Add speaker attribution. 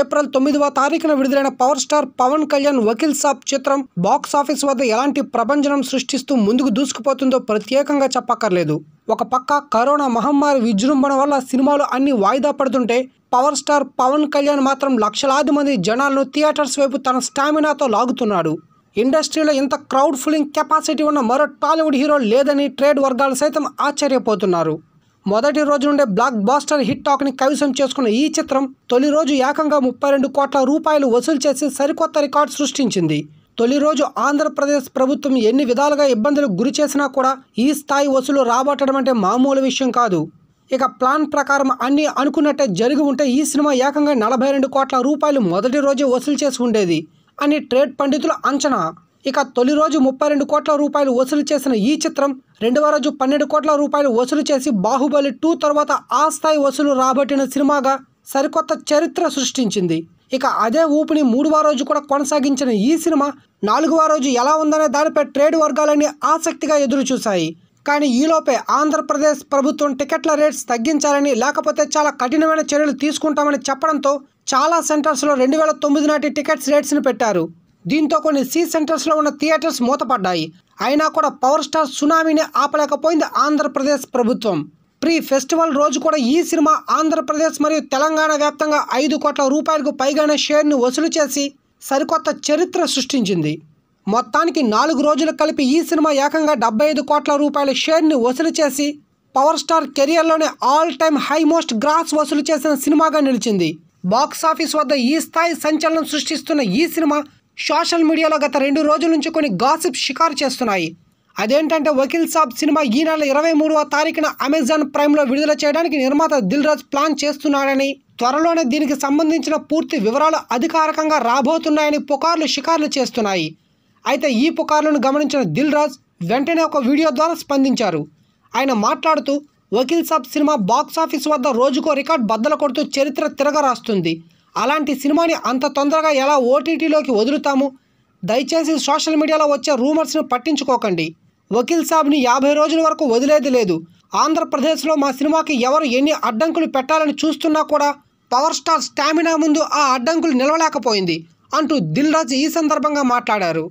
Speaker 1: April తొమ్మిదవ తారీఖున విడుదలైన పవర్ స్టార్ పవన్ కళ్యాణ్ వకీల్ సాబ్ చిత్రం బాక్స్ ఆఫీస్ వద్ద ఎలాంటి ప్రభంజనం సృష్టిస్తూ ముందుకు దూసుకుపోతుందో ప్రత్యేకంగా చెప్పక్కర్లేదు ఒక పక్క కరోనా మహమ్మారి విజృంభణ వల్ల సినిమాలు అన్ని వాయిదా పడుతుంటే పవర్ స్టార్ పవన్ కళ్యాణ్ మాత్రం లక్షలాది మంది జనాలను థియేటర్స్ వైపు తన స్టామినాతో లాగుతున్నాడు ఇండస్ట్రీలో ఇంత క్రౌడ్ ఫుల్లింగ్ కెపాసిటీ ఉన్న మరో టాలీవుడ్ హీరో లేదని ట్రేడ్ వర్గాలు సైతం ఆశ్చర్యపోతున్నారు మొదటి రోజు నుండే బ్లాక్ బాస్టర్ హిట్ టాక్ని కవిసం చేసుకున్న ఈ చిత్రం తొలి రోజు ఏకంగా ముప్పై రెండు కోట్ల రూపాయలు వసూలు చేసి సరికొత్త రికార్డు సృష్టించింది తొలి రోజు ఆంధ్రప్రదేశ్ ప్రభుత్వం ఎన్ని విధాలుగా ఇబ్బందులకు గురి చేసినా కూడా ఈ స్థాయి వసూలు రాబట్టడం అంటే మామూలు విషయం కాదు ఇక ప్లాన్ ప్రకారం అన్నీ అనుకున్నట్టే జరిగి ఉంటే ఈ సినిమా ఏకంగా నలభై రెండు కోట్ల రూపాయలు మొదటి రోజే వసూలు చేసి ఉండేది అని ట్రేడ్ పండితుల అంచనా ఇక తొలి రోజు ముప్పై రెండు కోట్ల రూపాయలు వసూలు చేసిన ఈ చిత్రం రెండవ రోజు పన్నెండు కోట్ల రూపాయలు వసూలు చేసి బాహుబలి టూ తర్వాత ఆ స్థాయి వసూలు రాబట్టిన సినిమాగా సరికొత్త చరిత్ర సృష్టించింది ఇక అదే ఊపిని మూడవ రోజు కూడా కొనసాగించిన ఈ సినిమా నాలుగవ రోజు ఎలా ఉందనే దానిపై ట్రేడ్ వర్గాలన్నీ ఆసక్తిగా ఎదురుచూశాయి కానీ ఈలోపే ఆంధ్రప్రదేశ్ ప్రభుత్వం టికెట్ల రేట్స్ తగ్గించాలని లేకపోతే చాలా కఠినమైన చర్యలు తీసుకుంటామని చెప్పడంతో చాలా సెంటర్స్లో రెండు వేల తొమ్మిది నాటి టికెట్స్ రేట్స్ని పెట్టారు దీంతో కొన్ని సీ సెంటర్స్లో ఉన్న థియేటర్స్ మూతపడ్డాయి అయినా కూడా పవర్ స్టార్ సునామీని ఆపలేకపోయింది ఆంధ్రప్రదేశ్ ప్రభుత్వం ప్రీ ఫెస్టివల్ రోజు కూడా ఈ సినిమా ఆంధ్రప్రదేశ్ మరియు తెలంగాణ వ్యాప్తంగా ఐదు కోట్ల రూపాయలకు పైగానే షేర్ను వసూలు చేసి సరికొత్త చరిత్ర సృష్టించింది మొత్తానికి నాలుగు రోజులు కలిపి ఈ సినిమా ఏకంగా డెబ్బై ఐదు కోట్ల రూపాయల షేర్ని వసూలు చేసి పవర్ స్టార్ కెరియర్లోనే all time high most gross వసూలు చేసిన సినిమాగా నిలిచింది బాక్సాఫీస్ వద్ద ఈ స్థాయి సంచలనం సృష్టిస్తున్న ఈ సినిమా సోషల్ మీడియాలో గత రెండు రోజుల నుంచి కొన్ని గాసిప్ షికారు చేస్తున్నాయి అదేంటంటే వకీల్ సాబ్ సినిమా ఈ నెల ఇరవై మూడవ తారీఖున అమెజాన్ ప్రైమ్లో విడుదల చేయడానికి నిర్మాత దిల్ రాజ్ ప్లాన్ చేస్తున్నాడని త్వరలోనే దీనికి సంబంధించిన పూర్తి వివరాలు అధికారికంగా రాబోతున్నాయని పుకార్లు షికార్లు చేస్తున్నాయి అయితే ఈ పుకార్లను గమనించిన దిల్ రాజ్ వెంటనే ఒక వీడియో ద్వారా స్పందించారు ఆయన మాట్లాడుతూ వకీల్ సాబ్ సినిమా బాక్సాఫీస్ వద్ద రోజుకో రికార్డ్ బద్దలు కొడుతూ చరిత్ర తిరగరాస్తుంది అలాంటి సినిమాని అంత తొందరగా ఎలా ఓటీటీలోకి వదులుతాము దయచేసి సోషల్ మీడియాలో వచ్చే రూమర్స్ను పట్టించుకోకండి వకీల్ సాబ్ని యాభై రోజుల వరకు వదిలేది లేదు ఆంధ్రప్రదేశ్లో మా సినిమాకి ఎవరు ఎన్ని అడ్డంకులు పెట్టాలని చూస్తున్నా కూడా పవర్ స్టార్ స్టామినా ముందు ఆ అడ్డంకులు నిలవలేకపోయింది అంటూ దిల్ రాజ్ ఈ సందర్భంగా మాట్లాడారు